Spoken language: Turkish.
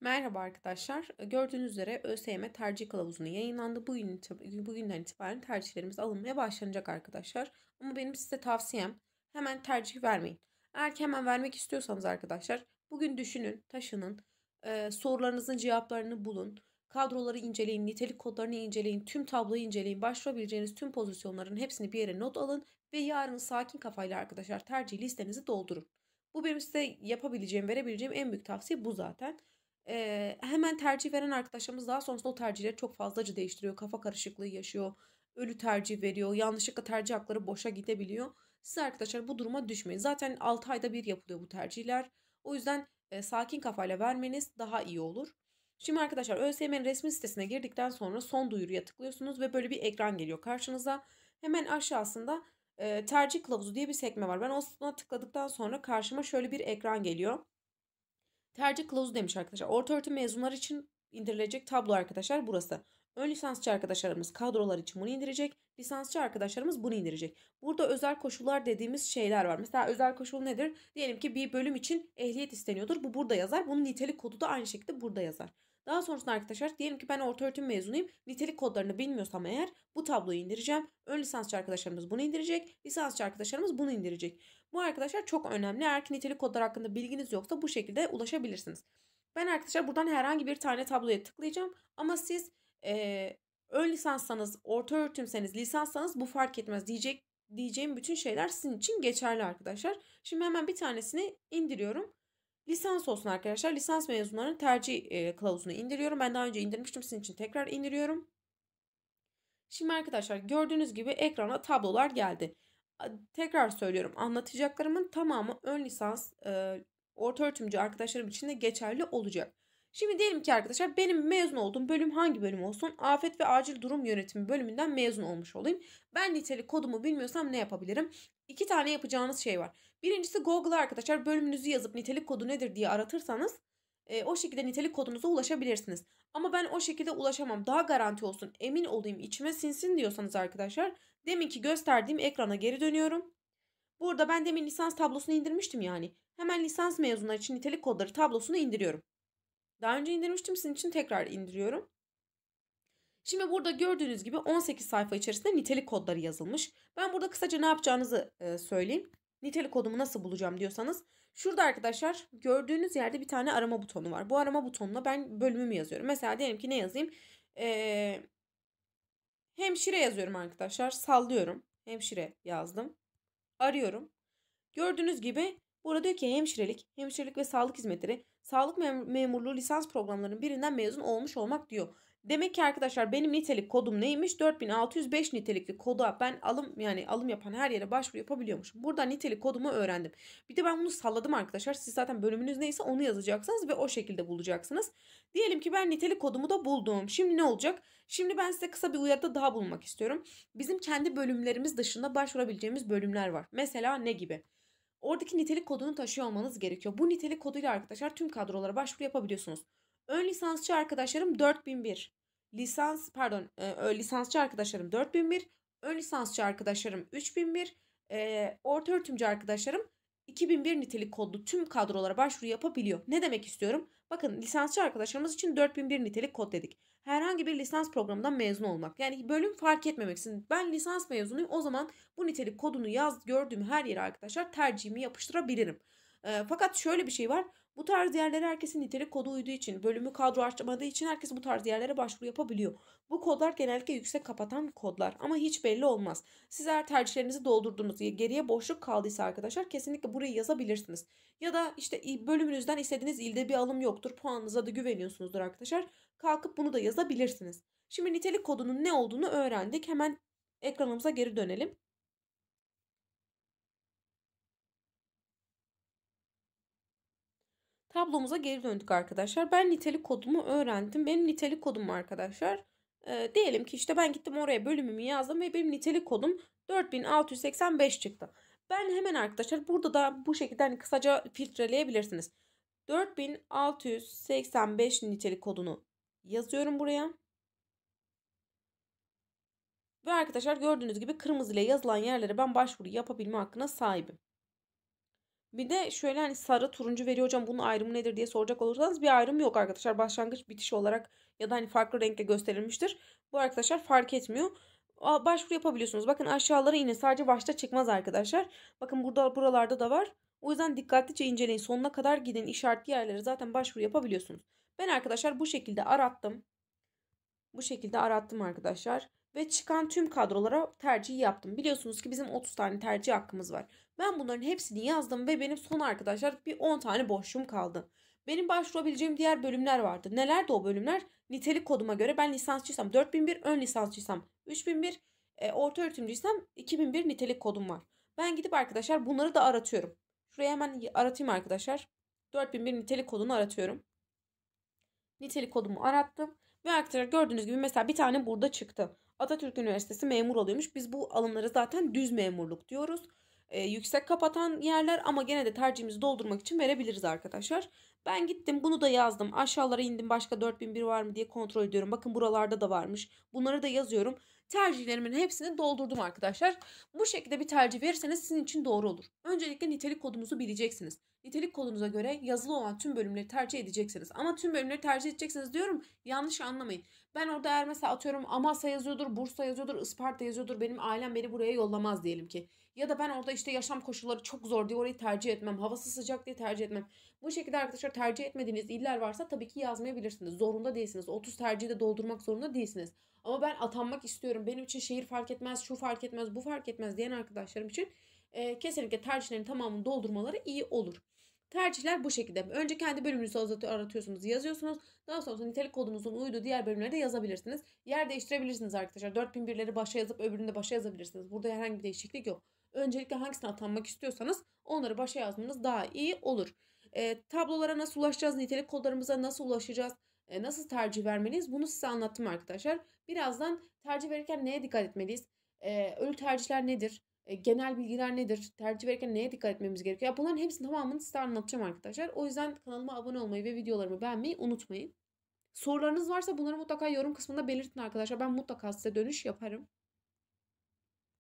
Merhaba arkadaşlar. Gördüğünüz üzere ÖSYM tercih kılavuzunu yayınlandı. Bugün, bugünden itibaren tercihlerimiz alınmaya başlanacak arkadaşlar. Ama benim size tavsiyem hemen tercih vermeyin. Eğer ki hemen vermek istiyorsanız arkadaşlar bugün düşünün, taşının, e, sorularınızın cevaplarını bulun. Kadroları inceleyin, nitelik kodlarını inceleyin, tüm tabloyu inceleyin, başvurabileceğiniz tüm pozisyonların hepsini bir yere not alın ve yarın sakin kafayla arkadaşlar tercih listenizi doldurun. Bu benim size yapabileceğim, verebileceğim en büyük tavsiye bu zaten e, hemen tercih veren arkadaşlarımız daha sonrasında o tercihleri çok fazlaca değiştiriyor. Kafa karışıklığı yaşıyor. Ölü tercih veriyor. Yanlışlıkla tercih hakları boşa gidebiliyor. Siz arkadaşlar bu duruma düşmeyin. Zaten 6 ayda bir yapılıyor bu tercihler. O yüzden e, sakin kafayla vermeniz daha iyi olur. Şimdi arkadaşlar ÖSYM'nin resmi sitesine girdikten sonra son duyuruya tıklıyorsunuz ve böyle bir ekran geliyor karşınıza. Hemen aşağısında e, tercih kılavuzu diye bir sekme var. Ben ona tıkladıktan sonra karşıma şöyle bir ekran geliyor. Tercih kılavuzu demiş arkadaşlar. Orta öğretim mezunlar için indirilecek tablo arkadaşlar burası. Ön lisansçı arkadaşlarımız kadrolar için bunu indirecek. Lisansçı arkadaşlarımız bunu indirecek. Burada özel koşullar dediğimiz şeyler var. Mesela özel koşul nedir? Diyelim ki bir bölüm için ehliyet isteniyordur. Bu burada yazar. Bunun nitelik kodu da aynı şekilde burada yazar. Daha sonrasında arkadaşlar diyelim ki ben orta öğretim mezunuyum. Nitelik kodlarını bilmiyorsam eğer bu tabloyu indireceğim. Ön lisansçı arkadaşlarımız bunu indirecek. Lisansçı arkadaşlarımız bunu indirecek. Bu arkadaşlar çok önemli. Eğer ki nitelik kodları hakkında bilginiz yoksa bu şekilde ulaşabilirsiniz. Ben arkadaşlar buradan herhangi bir tane tabloya tıklayacağım. Ama siz e, ön lisanssanız, orta öğretimseniz, lisanssanız bu fark etmez diyecek diyeceğim bütün şeyler sizin için geçerli arkadaşlar. Şimdi hemen bir tanesini indiriyorum. Lisans olsun arkadaşlar. Lisans mezunlarının tercih e, kılavuzunu indiriyorum. Ben daha önce indirmiştim. Sizin için tekrar indiriyorum. Şimdi arkadaşlar gördüğünüz gibi ekrana tablolar geldi. Tekrar söylüyorum anlatacaklarımın tamamı ön lisans e, orta öğretimci arkadaşlarım için de geçerli olacak. Şimdi diyelim ki arkadaşlar benim mezun olduğum bölüm hangi bölüm olsun? Afet ve Acil Durum Yönetimi bölümünden mezun olmuş olayım. Ben nitelik kodumu bilmiyorsam ne yapabilirim? İki tane yapacağınız şey var. Birincisi Google'a arkadaşlar bölümünüzü yazıp nitelik kodu nedir diye aratırsanız e, o şekilde nitelik kodunuza ulaşabilirsiniz. Ama ben o şekilde ulaşamam daha garanti olsun emin olayım içime sinsin diyorsanız arkadaşlar deminki gösterdiğim ekrana geri dönüyorum. Burada ben demin lisans tablosunu indirmiştim yani. Hemen lisans mezunları için nitelik kodları tablosunu indiriyorum. Daha önce indirmiştim sizin için tekrar indiriyorum. Şimdi burada gördüğünüz gibi 18 sayfa içerisinde nitelik kodları yazılmış. Ben burada kısaca ne yapacağınızı e, söyleyeyim. Nitelik kodumu nasıl bulacağım diyorsanız. Şurada arkadaşlar gördüğünüz yerde bir tane arama butonu var. Bu arama butonuna ben bölümümü yazıyorum. Mesela diyelim ki ne yazayım? Ee, hemşire yazıyorum arkadaşlar. Sallıyorum. Hemşire yazdım. Arıyorum. Gördüğünüz gibi Burada diyor ki hemşirelik, hemşirelik ve sağlık hizmetleri, sağlık mem- memurluğu lisans programlarının birinden mezun olmuş olmak diyor. Demek ki arkadaşlar benim nitelik kodum neymiş? 4605 nitelikli koda ben alım yani alım yapan her yere başvuru yapabiliyormuşum. Burada nitelik kodumu öğrendim. Bir de ben bunu salladım arkadaşlar. Siz zaten bölümünüz neyse onu yazacaksınız ve o şekilde bulacaksınız. Diyelim ki ben nitelik kodumu da buldum. Şimdi ne olacak? Şimdi ben size kısa bir uyarıda daha bulmak istiyorum. Bizim kendi bölümlerimiz dışında başvurabileceğimiz bölümler var. Mesela ne gibi? Oradaki nitelik kodunu taşıyor olmanız gerekiyor. Bu nitelik koduyla arkadaşlar tüm kadrolara başvuru yapabiliyorsunuz. Ön lisansçı arkadaşlarım 4001. Lisans pardon e, lisansçı arkadaşlarım 4001. Ön lisansçı arkadaşlarım 3001. E, orta öğretimci arkadaşlarım 2001 nitelik kodlu tüm kadrolara başvuru yapabiliyor. Ne demek istiyorum? Bakın lisansçı arkadaşlarımız için 4001 nitelik kod dedik. Herhangi bir lisans programından mezun olmak. Yani bölüm fark etmemeksin. Ben lisans mezunuyum o zaman bu nitelik kodunu yaz gördüğüm her yere arkadaşlar tercihimi yapıştırabilirim. E, fakat şöyle bir şey var. Bu tarz yerlere herkesin nitelik kodu uyduğu için, bölümü kadro açmadığı için herkes bu tarz yerlere başvuru yapabiliyor. Bu kodlar genellikle yüksek kapatan kodlar ama hiç belli olmaz. Siz eğer tercihlerinizi doldurdunuz, geriye boşluk kaldıysa arkadaşlar kesinlikle burayı yazabilirsiniz. Ya da işte bölümünüzden istediğiniz ilde bir alım yoktur, puanınıza da güveniyorsunuzdur arkadaşlar. Kalkıp bunu da yazabilirsiniz. Şimdi nitelik kodunun ne olduğunu öğrendik. Hemen ekranımıza geri dönelim. tablomuza geri döndük arkadaşlar. Ben nitelik kodumu öğrendim. Benim nitelik kodum arkadaşlar. E, diyelim ki işte ben gittim oraya bölümümü yazdım ve benim nitelik kodum 4685 çıktı. Ben hemen arkadaşlar burada da bu şekilde hani kısaca filtreleyebilirsiniz. 4685 nitelik kodunu yazıyorum buraya. Ve arkadaşlar gördüğünüz gibi kırmızı ile yazılan yerlere ben başvuru yapabilme hakkına sahibim. Bir de şöyle hani sarı turuncu veriyor hocam bunun ayrımı nedir diye soracak olursanız bir ayrım yok arkadaşlar. Başlangıç bitiş olarak ya da hani farklı renkle gösterilmiştir. Bu arkadaşlar fark etmiyor. Başvuru yapabiliyorsunuz. Bakın aşağılara yine sadece başta çıkmaz arkadaşlar. Bakın burada buralarda da var. O yüzden dikkatlice inceleyin. Sonuna kadar gidin. İşaretli yerlere zaten başvuru yapabiliyorsunuz. Ben arkadaşlar bu şekilde arattım. Bu şekilde arattım arkadaşlar. Ve çıkan tüm kadrolara tercih yaptım. Biliyorsunuz ki bizim 30 tane tercih hakkımız var. Ben bunların hepsini yazdım ve benim son arkadaşlar bir 10 tane boşluğum kaldı. Benim başvurabileceğim diğer bölümler vardı. Nelerdi o bölümler? Nitelik koduma göre ben lisansçıysam 4001, ön lisansçıysam 3001, e, orta öğretimciysem 2001 nitelik kodum var. Ben gidip arkadaşlar bunları da aratıyorum. Şuraya hemen aratayım arkadaşlar. 4001 nitelik kodunu aratıyorum. Nitelik kodumu arattım. Ve arkadaşlar gördüğünüz gibi mesela bir tane burada çıktı. Atatürk Üniversitesi memur oluyormuş. Biz bu alımları zaten düz memurluk diyoruz e, yüksek kapatan yerler ama gene de tercihimizi doldurmak için verebiliriz arkadaşlar. Ben gittim bunu da yazdım. Aşağılara indim başka 4001 var mı diye kontrol ediyorum. Bakın buralarda da varmış. Bunları da yazıyorum. Tercihlerimin hepsini doldurdum arkadaşlar. Bu şekilde bir tercih verirseniz sizin için doğru olur. Öncelikle nitelik kodunuzu bileceksiniz. Nitelik kodunuza göre yazılı olan tüm bölümleri tercih edeceksiniz. Ama tüm bölümleri tercih edeceksiniz diyorum. Yanlış anlamayın. Ben orada eğer mesela atıyorum Amasya yazıyordur, Bursa yazıyordur, Isparta yazıyordur. Benim ailem beni buraya yollamaz diyelim ki. Ya da ben orada işte yaşam koşulları çok zor diye orayı tercih etmem. Havası sıcak diye tercih etmem. Bu şekilde arkadaşlar tercih etmediğiniz iller varsa tabii ki yazmayabilirsiniz. Zorunda değilsiniz. 30 tercihi de doldurmak zorunda değilsiniz. Ama ben atanmak istiyorum. Benim için şehir fark etmez, şu fark etmez, bu fark etmez diyen arkadaşlarım için e, kesinlikle tercihlerin tamamını doldurmaları iyi olur. Tercihler bu şekilde. Önce kendi bölümünüzü aratıyorsunuz, yazıyorsunuz. Daha sonra nitelik kodunuzun uyduğu diğer bölümlere de yazabilirsiniz. Yer değiştirebilirsiniz arkadaşlar. 4001'leri başa yazıp öbürünü de başa yazabilirsiniz. Burada herhangi bir değişiklik yok öncelikle hangisine atanmak istiyorsanız onları başa yazmanız daha iyi olur. E, tablolara nasıl ulaşacağız, nitelik kodlarımıza nasıl ulaşacağız, e, nasıl tercih vermeliyiz bunu size anlattım arkadaşlar. Birazdan tercih verirken neye dikkat etmeliyiz, e, ölü tercihler nedir, e, genel bilgiler nedir, tercih verirken neye dikkat etmemiz gerekiyor. Bunların hepsinin tamamını size anlatacağım arkadaşlar. O yüzden kanalıma abone olmayı ve videolarımı beğenmeyi unutmayın. Sorularınız varsa bunları mutlaka yorum kısmında belirtin arkadaşlar. Ben mutlaka size dönüş yaparım.